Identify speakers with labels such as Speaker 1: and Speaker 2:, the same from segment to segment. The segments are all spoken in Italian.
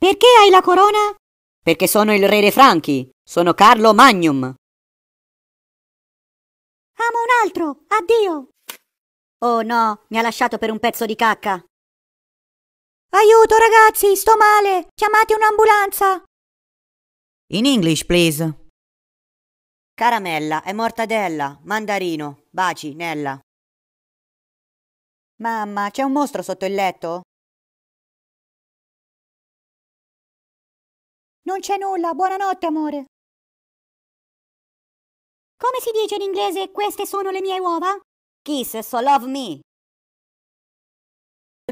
Speaker 1: Perché hai la corona? Perché sono il re dei Franchi. Sono Carlo Magnum. Amo
Speaker 2: un altro. Addio. Oh no, mi ha lasciato per un pezzo di cacca. Aiuto ragazzi, sto male.
Speaker 1: Chiamate un'ambulanza. In English, please. Caramella è mortadella, mandarino, baci, Nella. Mamma, c'è un mostro sotto il letto?
Speaker 2: Non c'è nulla, buonanotte, amore. Come si dice in inglese queste sono le mie uova?
Speaker 1: Kiss, so love me.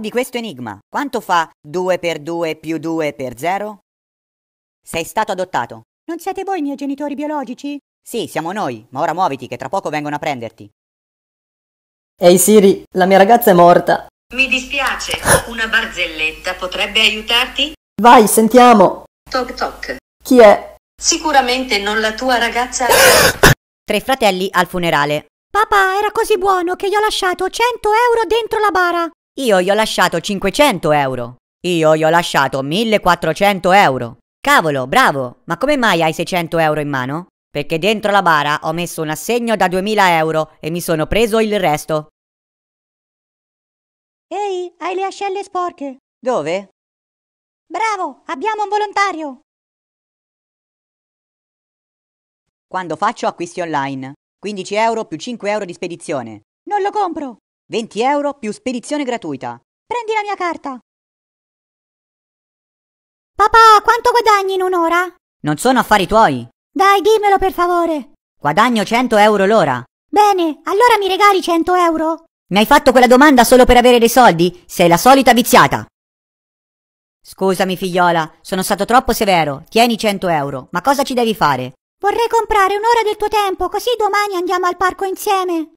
Speaker 1: Di questo enigma, quanto fa 2 per 2 più 2 per 0? Sei stato adottato.
Speaker 2: Non siete voi i miei genitori biologici?
Speaker 1: Sì, siamo noi, ma ora muoviti che tra poco vengono a prenderti. Ehi hey Siri, la mia ragazza è morta. Mi dispiace, una barzelletta potrebbe aiutarti? Vai, sentiamo. Toc toc. Chi è? Sicuramente non la tua ragazza. Tre fratelli al funerale. Papà era così buono che gli ho lasciato 100 euro dentro la bara. Io gli ho lasciato 500 euro. Io gli ho lasciato 1400 euro. Cavolo, bravo, ma come mai hai 600 euro in mano? Perché dentro la bara ho messo un assegno da 2000 euro e mi sono preso il resto. Ehi, hai le ascelle sporche. Dove?
Speaker 2: Bravo, abbiamo un volontario!
Speaker 1: Quando faccio acquisti online, 15 euro più 5 euro di spedizione. Non lo compro! 20 euro più spedizione gratuita. Prendi la mia carta!
Speaker 2: Papà, quanto guadagni in un'ora?
Speaker 1: Non sono affari tuoi!
Speaker 2: Dai, dimmelo per favore!
Speaker 1: Guadagno 100 euro l'ora! Bene, allora mi regali 100 euro? Mi hai fatto quella domanda solo per avere dei soldi? Sei la solita viziata! Scusami figliola, sono stato troppo severo. Tieni 100 euro. Ma cosa ci devi fare?
Speaker 2: Vorrei comprare un'ora del tuo tempo, così domani andiamo al parco insieme.